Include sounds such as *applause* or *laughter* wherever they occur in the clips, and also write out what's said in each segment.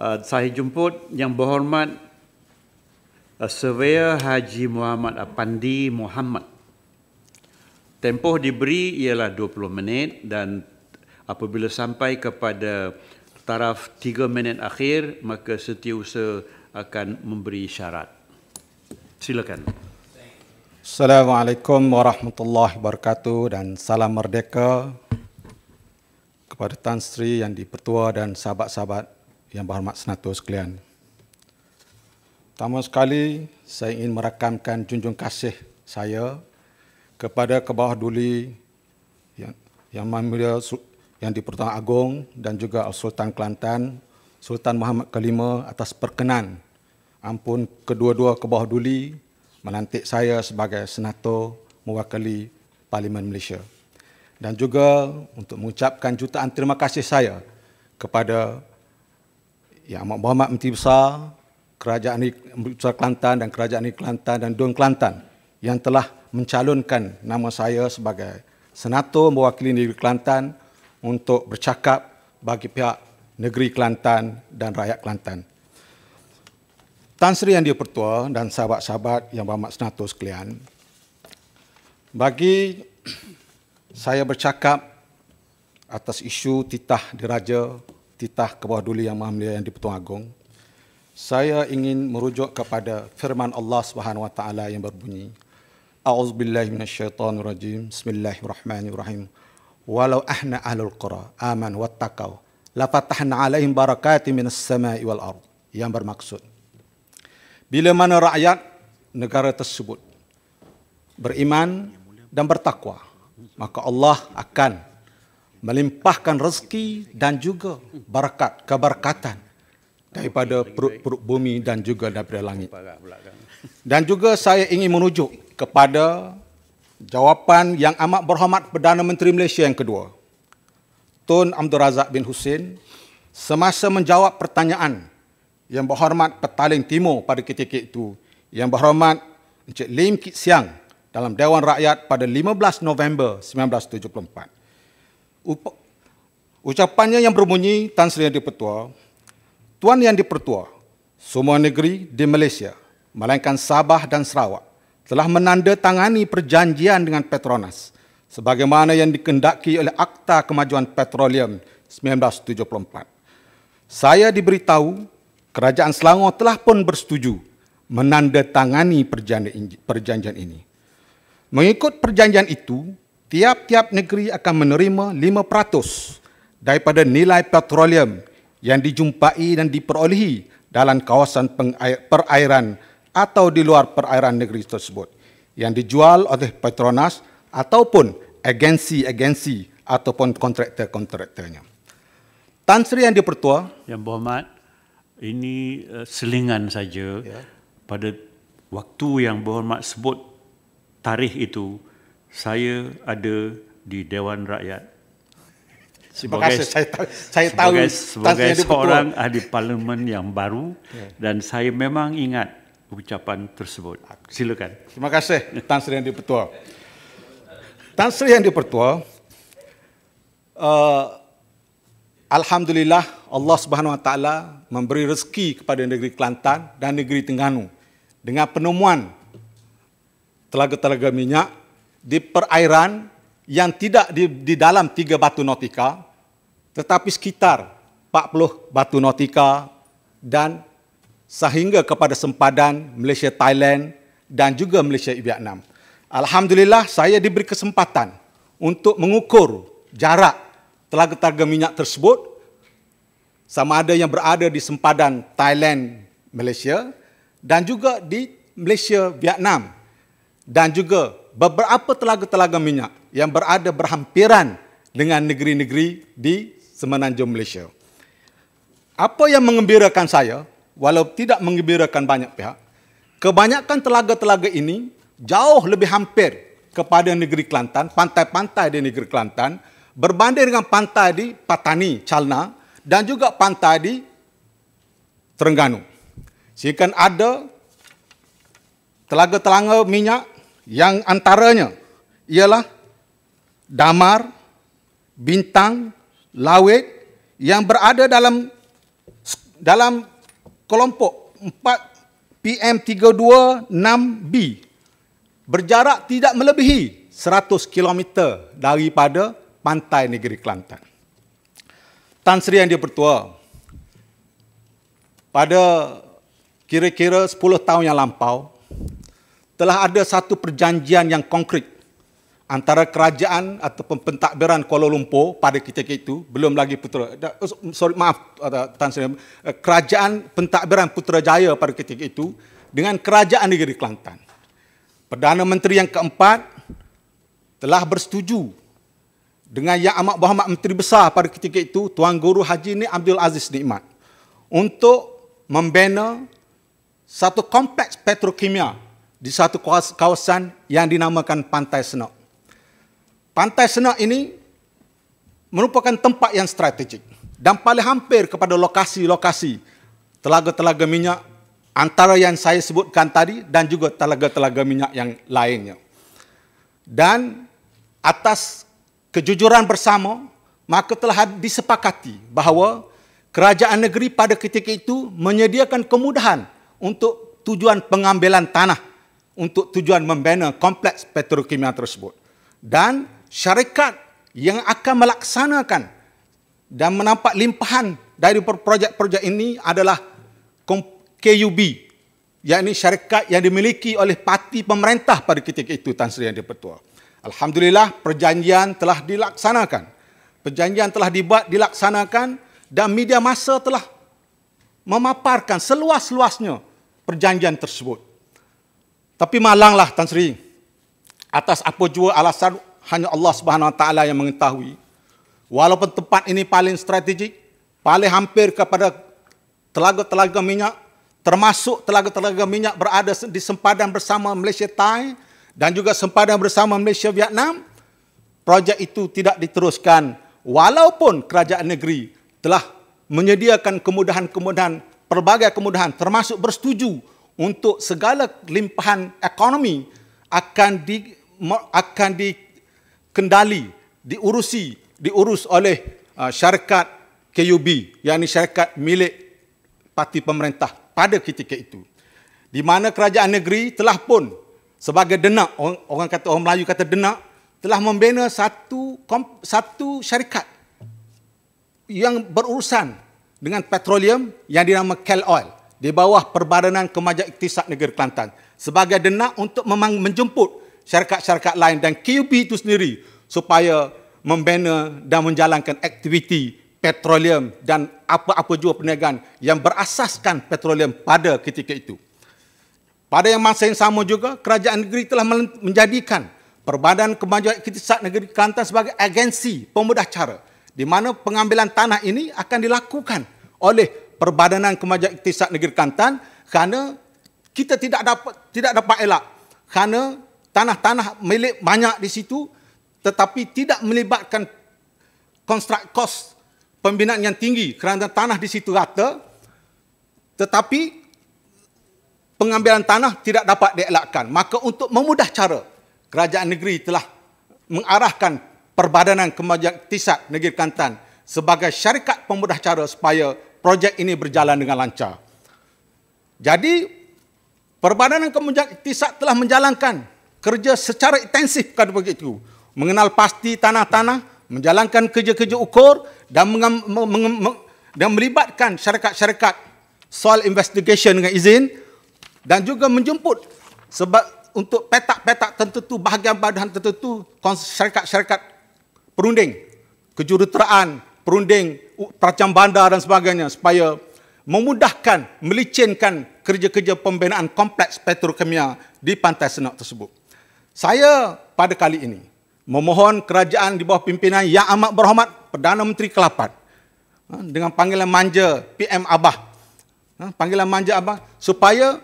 uh, saya jemput yang berhormat uh, Surveyor Haji Muhammad Apandi Muhammad. Tempoh diberi ialah 20 minit dan apabila sampai kepada taraf 3 minit akhir maka setiausaha akan memberi syarat. Silakan. Assalamualaikum warahmatullahi wabarakatuh dan salam merdeka kepada Tan Sri yang dipertua dan sahabat-sahabat yang berhormat senator sekalian. Pertama sekali, saya ingin merakamkan junjung kasih saya kepada kebawah duli yang, yang mulia yang di Pertuan Agong dan juga Sultan Kelantan, Sultan Muhammad Kelima atas perkenan ampun kedua-dua kebawah duli melantik saya sebagai senator mewakili Parlimen Malaysia. Dan juga untuk mengucapkan jutaan terima kasih saya kepada Ya, Mak Muhammad Menteri Besar Kerajaan Besar Kelantan dan Kerajaan Negeri Kelantan dan Dun Kelantan yang telah mencalonkan nama saya sebagai senator mewakili negeri Kelantan untuk bercakap bagi pihak negeri Kelantan dan rakyat Kelantan. Tan Sri Yang Dipertua dan sahabat-sahabat yang berhormat senator sekalian, bagi saya bercakap atas isu titah diraja titah ke bawah duli yang maha mulia yang dipertuan agung. Saya ingin merujuk kepada firman Allah Subhanahu wa taala yang berbunyi A'udzu billahi minasyaitonir rajim. Bismillahirrahmanirrahim. Walau ahna ahlul qura aman wattaqau la fatahna 'alaihim barakatin minas sama'i wal ard. Yang bermaksud bila mana rakyat negara tersebut beriman dan bertakwa maka Allah akan melimpahkan rezeki dan juga berkat keberkatan daripada perut-perut bumi dan juga daripada langit. Dan juga saya ingin menunjuk kepada jawapan yang amat berhormat Perdana Menteri Malaysia yang kedua, Tun Abdul Razak bin Hussein, semasa menjawab pertanyaan yang berhormat Petaling Timur pada ketika itu, yang berhormat Encik Lim Kit Siang dalam Dewan Rakyat pada 15 November 1974. Ucapannya yang berbunyi Tan Sri Yang Dipertua, Tuan Yang Dipertua, semua negeri di Malaysia, melainkan Sabah dan Sarawak, telah menandatangani perjanjian dengan Petronas sebagaimana yang dikendaki oleh Akta Kemajuan Petroleum 1974. Saya diberitahu Kerajaan Selangor telah pun bersetuju menandatangani perjanjian ini. Mengikut perjanjian itu, tiap-tiap negeri akan menerima 5% daripada nilai petroleum yang dijumpai dan diperolehi dalam kawasan perairan atau di luar perairan negeri tersebut yang dijual oleh Petronas ataupun agensi-agensi ataupun kontraktor-kontraktornya. Tan Sri Yang Dipertua. Yang Berhormat, ini eh, selingan saja ya. pada waktu yang Berhormat sebut tarikh itu saya ada di Dewan Rakyat. Sebagai, Terima kasih. Saya, saya sebagai, tahu sebagai, sebagai seorang betul. ahli parlimen yang baru ya. dan saya memang ingat ucapan tersebut. Silakan. Terima kasih Tan Sri Yang Dipertua. Tan Sri Yang Dipertua, uh, eh, Alhamdulillah Allah Subhanahu Wa Taala memberi rezeki kepada negeri Kelantan dan negeri Tengganu dengan penemuan telaga-telaga minyak di perairan yang tidak di, di dalam tiga batu nautika tetapi sekitar 40 batu nautika dan sehingga kepada sempadan Malaysia Thailand dan juga Malaysia Vietnam. Alhamdulillah saya diberi kesempatan untuk mengukur jarak telaga-telaga minyak tersebut sama ada yang berada di sempadan Thailand Malaysia dan juga di Malaysia Vietnam dan juga beberapa telaga-telaga minyak yang berada berhampiran dengan negeri-negeri di semenanjung Malaysia. Apa yang mengembirakan saya, walau tidak mengembirakan banyak pihak, kebanyakan telaga-telaga ini jauh lebih hampir kepada negeri Kelantan, pantai-pantai di negeri Kelantan, berbanding dengan pantai di Patani, Chalna dan juga pantai di Terengganu. Sehingga ada telaga-telaga minyak yang antaranya ialah damar, bintang, lawet yang berada dalam dalam kelompok 4 PM 326B berjarak tidak melebihi 100 km daripada pantai negeri Kelantan. Tan Sri Yang Dipertua, pada kira-kira 10 tahun yang lampau, telah ada satu perjanjian yang konkret antara kerajaan atau pentadbiran Kuala Lumpur pada ketika itu belum lagi putera oh, sorry maaf uh, Tan Sri eh, kerajaan pentadbiran Putrajaya pada ketika itu dengan kerajaan negeri Kelantan Perdana Menteri yang keempat telah bersetuju dengan Yang Amat Berhormat Menteri Besar pada ketika itu Tuan Guru Haji ini Abdul Aziz Nikmat untuk membina satu kompleks petrokimia di satu kawasan yang dinamakan Pantai Senok. Pantai Senok ini merupakan tempat yang strategik dan paling hampir kepada lokasi-lokasi telaga-telaga minyak antara yang saya sebutkan tadi dan juga telaga-telaga minyak yang lainnya. Dan atas kejujuran bersama, maka telah disepakati bahawa kerajaan negeri pada ketika itu menyediakan kemudahan untuk tujuan pengambilan tanah untuk tujuan membina kompleks petrokimia tersebut. Dan syarikat yang akan melaksanakan dan menampak limpahan dari projek-projek ini adalah KUB, iaitu syarikat yang dimiliki oleh parti pemerintah pada ketika itu Tan Sri Yang Dipertua. Alhamdulillah perjanjian telah dilaksanakan. Perjanjian telah dibuat, dilaksanakan dan media masa telah memaparkan seluas-luasnya perjanjian tersebut. Tapi malanglah Tan Sri. Atas apa jua alasan hanya Allah Subhanahu taala yang mengetahui. Walaupun tempat ini paling strategik, paling hampir kepada telaga-telaga minyak, termasuk telaga-telaga minyak berada di sempadan bersama Malaysia Thai dan juga sempadan bersama Malaysia Vietnam, projek itu tidak diteruskan walaupun kerajaan negeri telah menyediakan kemudahan-kemudahan, pelbagai kemudahan termasuk bersetuju untuk segala limpahan ekonomi akan di akan dikendali, diurusi, diurus oleh uh, syarikat KUB, iaitu syarikat milik parti pemerintah pada ketika itu. Di mana kerajaan negeri telah pun sebagai denak, orang, orang kata orang Melayu kata denak, telah membina satu satu syarikat yang berurusan dengan petroleum yang dinamakan Kel Oil di bawah perbadanan kemajuan iktisad negeri Kelantan sebagai denak untuk memang menjemput syarikat-syarikat lain dan QB itu sendiri supaya membina dan menjalankan aktiviti petroleum dan apa-apa jua perniagaan yang berasaskan petroleum pada ketika itu. Pada yang masa yang sama juga, kerajaan negeri telah menjadikan perbadanan Kemajuan Iktisad Negeri Kelantan sebagai agensi pemudah cara di mana pengambilan tanah ini akan dilakukan oleh Perbadanan Kemajuan Iktisad Negeri Kantan kerana kita tidak dapat tidak dapat elak kerana tanah-tanah milik banyak di situ tetapi tidak melibatkan konstrak kos pembinaan yang tinggi kerana tanah di situ rata tetapi pengambilan tanah tidak dapat dielakkan. Maka untuk memudah cara, kerajaan negeri telah mengarahkan perbadanan kemajuan iktisad negeri Kantan sebagai syarikat pemudah cara supaya projek ini berjalan dengan lancar. Jadi, Perbadanan Kemunjak Iktisad telah menjalankan kerja secara intensif pada begitu. Mengenal pasti tanah-tanah, menjalankan kerja-kerja ukur dan, meng- meng- meng- dan melibatkan syarikat-syarikat soal investigation dengan izin dan juga menjemput sebab untuk petak-petak tertentu, bahagian badan tertentu syarikat-syarikat perunding, kejuruteraan, perunding, peracam bandar dan sebagainya supaya memudahkan, melicinkan kerja-kerja pembinaan kompleks petrokimia di Pantai Senok tersebut. Saya pada kali ini memohon kerajaan di bawah pimpinan Yang Amat Berhormat Perdana Menteri Kelapan ha, dengan panggilan manja PM Abah, ha, panggilan manja Abah supaya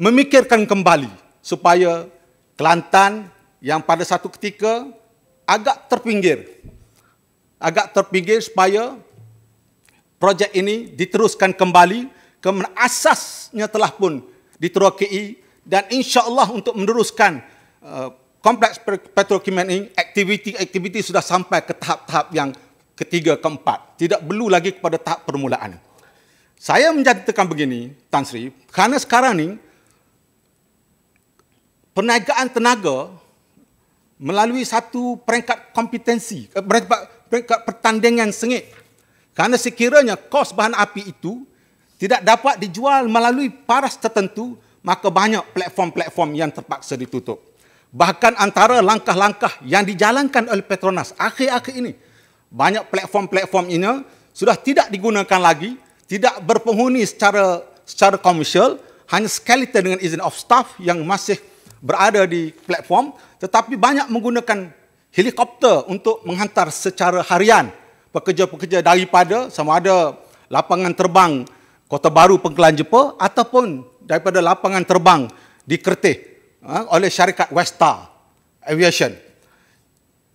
memikirkan kembali supaya Kelantan yang pada satu ketika agak terpinggir agak terpinggir supaya projek ini diteruskan kembali ke asasnya telah pun diterokai dan insya Allah untuk meneruskan uh, kompleks petrokimia ini, aktiviti-aktiviti sudah sampai ke tahap-tahap yang ketiga, keempat. Tidak perlu lagi kepada tahap permulaan. Saya menjadi tekan begini, Tan Sri, kerana sekarang ini perniagaan tenaga melalui satu peringkat kompetensi, eh, peringkat pertandingan sengit. Kerana sekiranya kos bahan api itu tidak dapat dijual melalui paras tertentu, maka banyak platform-platform yang terpaksa ditutup. Bahkan antara langkah-langkah yang dijalankan oleh Petronas akhir-akhir ini, banyak platform-platform ini sudah tidak digunakan lagi, tidak berpenghuni secara secara komersial, hanya skeleton dengan izin of staff yang masih berada di platform, tetapi banyak menggunakan helikopter untuk menghantar secara harian pekerja-pekerja daripada sama ada lapangan terbang Kota Baru Pengkelan Jepur ataupun daripada lapangan terbang di Kertih ha, oleh syarikat Westar Aviation.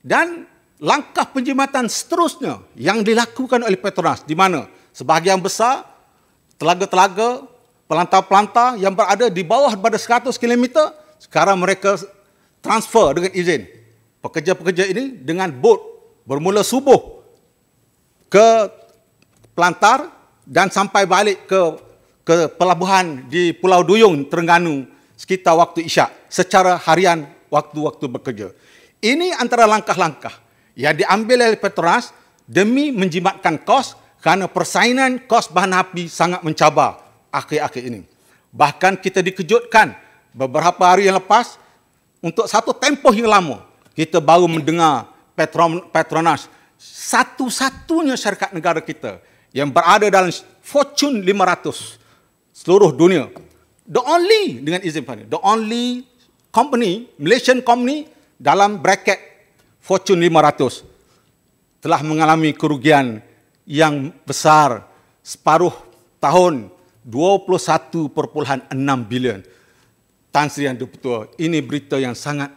Dan langkah penjimatan seterusnya yang dilakukan oleh Petronas di mana sebahagian besar telaga-telaga, pelantar-pelantar yang berada di bawah pada 100 km sekarang mereka transfer dengan izin pekerja-pekerja ini dengan bot bermula subuh ke pelantar dan sampai balik ke ke pelabuhan di Pulau Duyung Terengganu sekitar waktu isyak secara harian waktu-waktu bekerja. Ini antara langkah-langkah yang diambil oleh Petronas demi menjimatkan kos kerana persaingan kos bahan api sangat mencabar akhir-akhir ini. Bahkan kita dikejutkan beberapa hari yang lepas untuk satu tempoh yang lama kita baru mendengar Petronas satu-satunya syarikat negara kita yang berada dalam Fortune 500 seluruh dunia. The only dengan izin pada the only company Malaysian company dalam bracket Fortune 500 telah mengalami kerugian yang besar separuh tahun 21.6 bilion. Tan Sri Yang Di-Pertua, ini berita yang sangat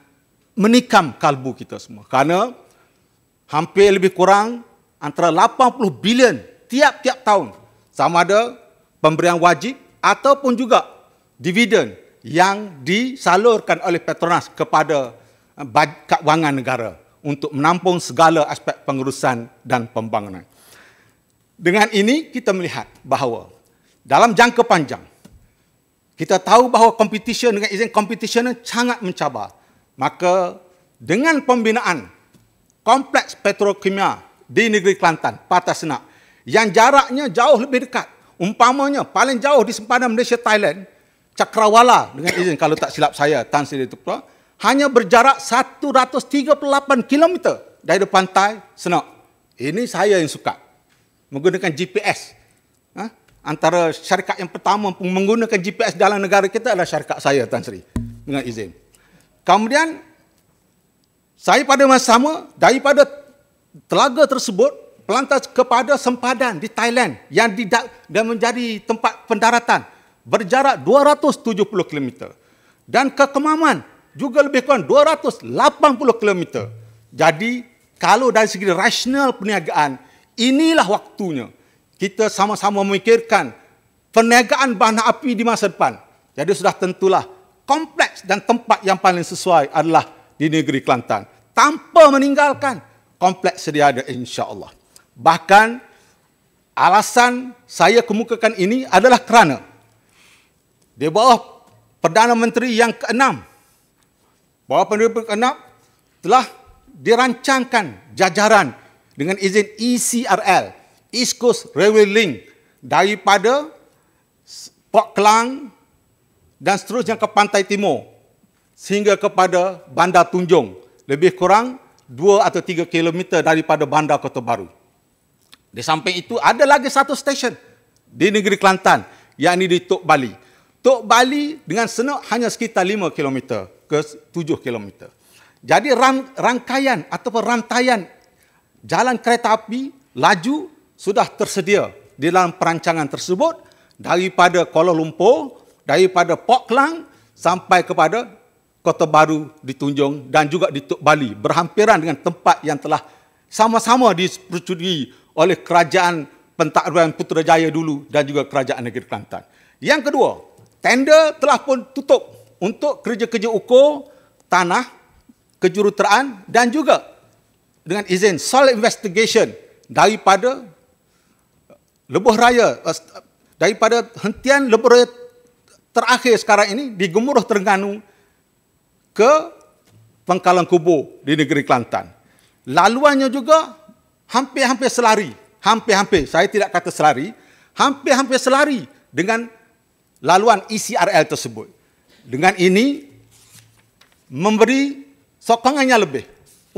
menikam kalbu kita semua. Kerana hampir lebih kurang antara 80 bilion tiap-tiap tahun sama ada pemberian wajib ataupun juga dividen yang disalurkan oleh Petronas kepada eh, kewangan negara untuk menampung segala aspek pengurusan dan pembangunan. Dengan ini kita melihat bahawa dalam jangka panjang kita tahu bahawa competition dengan izin competition sangat mencabar Maka dengan pembinaan kompleks petrokimia di negeri Kelantan, Patah Senak, yang jaraknya jauh lebih dekat, umpamanya paling jauh di sempadan Malaysia Thailand, Cakrawala dengan izin kalau tak silap saya Tan Sri Tukra, hanya berjarak 138 km dari pantai Senok. Ini saya yang suka menggunakan GPS. Ha? Antara syarikat yang pertama menggunakan GPS dalam negara kita adalah syarikat saya Tan Sri dengan izin. Kemudian saya pada masa sama daripada telaga tersebut pelantas kepada sempadan di Thailand yang didak, dan menjadi tempat pendaratan berjarak 270 km dan ke Kemaman juga lebih kurang 280 km. Jadi kalau dari segi rasional perniagaan inilah waktunya kita sama-sama memikirkan perniagaan bahan api di masa depan. Jadi sudah tentulah kompleks dan tempat yang paling sesuai adalah di negeri Kelantan tanpa meninggalkan kompleks sedia ada insya-Allah. Bahkan alasan saya kemukakan ini adalah kerana di bawah Perdana Menteri yang ke-6 bawah Perdana Menteri ke-6 telah dirancangkan jajaran dengan izin ECRL East Coast Railway Link daripada Port Klang dan seterusnya ke pantai timur sehingga kepada Bandar Tunjung lebih kurang 2 atau 3 kilometer daripada Bandar Kota Baru. Di samping itu ada lagi satu stesen di negeri Kelantan yakni di Tok Bali. Tok Bali dengan senok hanya sekitar 5 kilometer ke 7 kilometer. Jadi rangkaian atau rantaian jalan kereta api laju sudah tersedia di dalam perancangan tersebut daripada Kuala Lumpur daripada Port Klang sampai kepada Kota Baru di Tunjung dan juga di Tuk Bali berhampiran dengan tempat yang telah sama-sama dipercudi oleh kerajaan pentadbiran Putrajaya dulu dan juga kerajaan negeri Kelantan. Yang kedua, tender telah pun tutup untuk kerja-kerja ukur tanah, kejuruteraan dan juga dengan izin solid investigation daripada lebuh raya eh, daripada hentian lebuh raya terakhir sekarang ini di Gemuruh Terengganu ke Pangkalan Kubu di negeri Kelantan. Laluannya juga hampir-hampir selari, hampir-hampir, saya tidak kata selari, hampir-hampir selari dengan laluan ECRL tersebut. Dengan ini memberi sokongannya lebih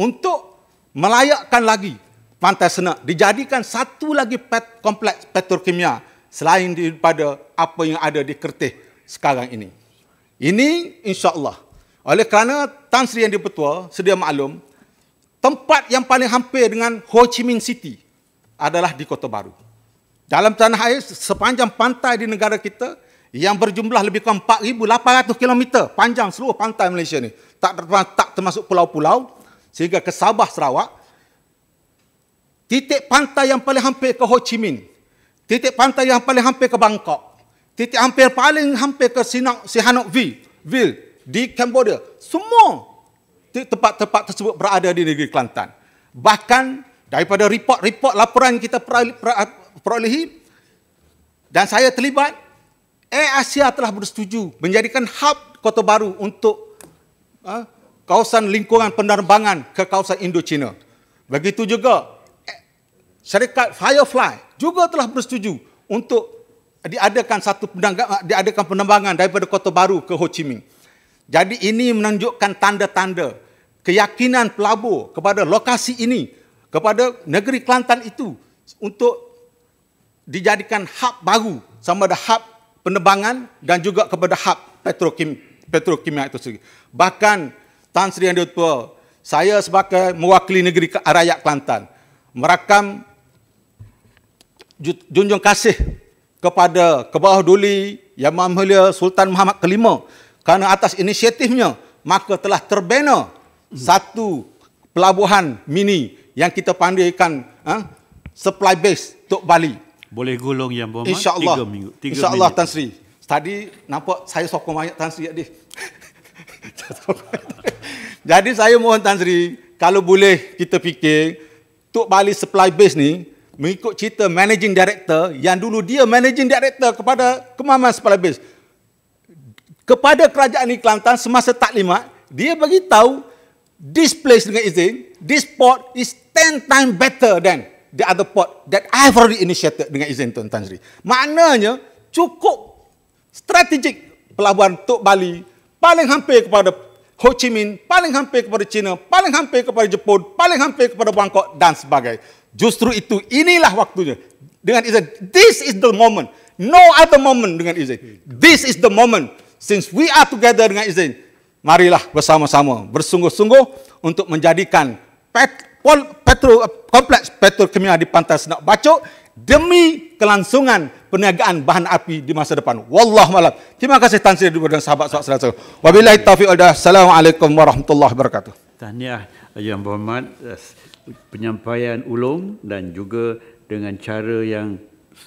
untuk melayakkan lagi Pantai Senak dijadikan satu lagi pet, kompleks petrokimia selain daripada apa yang ada di Kertih sekarang ini. Ini insyaAllah. Oleh kerana Tan Sri Yang Dipertua sedia maklum, tempat yang paling hampir dengan Ho Chi Minh City adalah di Kota Baru. Dalam tanah air, sepanjang pantai di negara kita yang berjumlah lebih kurang 4,800 km panjang seluruh pantai Malaysia ni tak, tak termasuk pulau-pulau, sehingga ke Sabah, Sarawak, titik pantai yang paling hampir ke Ho Chi Minh, titik pantai yang paling hampir ke Bangkok, titik hampir paling hampir ke Sinok Sihanok V Vil di Cambodia semua tempat-tempat tersebut berada di negeri Kelantan bahkan daripada report-report laporan kita perolehi dan saya terlibat Air Asia telah bersetuju menjadikan hub kota baru untuk uh, kawasan lingkungan penerbangan ke kawasan Indochina. Begitu juga syarikat Firefly juga telah bersetuju untuk diadakan satu ah, diadakan penambangan daripada Kota Baru ke Ho Chi Minh. Jadi ini menunjukkan tanda-tanda keyakinan pelabur kepada lokasi ini, kepada negeri Kelantan itu untuk dijadikan hub baru sama ada hub penerbangan dan juga kepada hub petrokim, petrokimia itu sendiri. Bahkan Tan Sri Yang Dutua, saya sebagai mewakili negeri rakyat Kelantan merakam junjung kasih kepada kebawah Duli Yang Maha Sultan Muhammad Kelima kerana atas inisiatifnya maka telah terbina satu pelabuhan mini yang kita panggilkan eh, ah, supply base Tok Bali. Boleh gulung yang bermakna Insya Allah. tiga minggu. Tiga InsyaAllah Tan Sri. Tadi nampak saya sokong banyak Tan Sri. Adi. *laughs* Jadi saya mohon Tan Sri, kalau boleh kita fikir Tok Bali supply base ni mengikut cerita managing director yang dulu dia managing director kepada kemaman sepala bis kepada kerajaan di Kelantan semasa taklimat dia bagi tahu this place dengan izin this port is 10 times better than the other port that I've already initiated dengan izin Tuan Tan Sri. Maknanya cukup strategik pelabuhan Tok Bali paling hampir kepada Ho Chi Minh, paling hampir kepada China, paling hampir kepada Jepun, paling hampir kepada Bangkok dan sebagainya. Justru itu inilah waktunya. Dengan izin, this is the moment. No other moment dengan izin. This is the moment. Since we are together dengan izin, marilah bersama-sama bersungguh-sungguh untuk menjadikan pet, pol, petro, eh, kompleks petrokimia di Pantai Senak Bacok demi kelangsungan perniagaan bahan api di masa depan. Wallahu malam. Terima kasih Tan Sri dan sahabat-sahabat selasa. Wabillahi taufiq wal Assalamualaikum warahmatullahi wabarakatuh. Tahniah yang berhormat penyampaian ulung dan juga dengan cara yang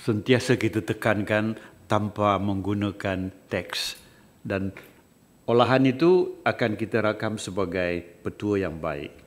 sentiasa kita tekankan tanpa menggunakan teks dan olahan itu akan kita rakam sebagai petua yang baik.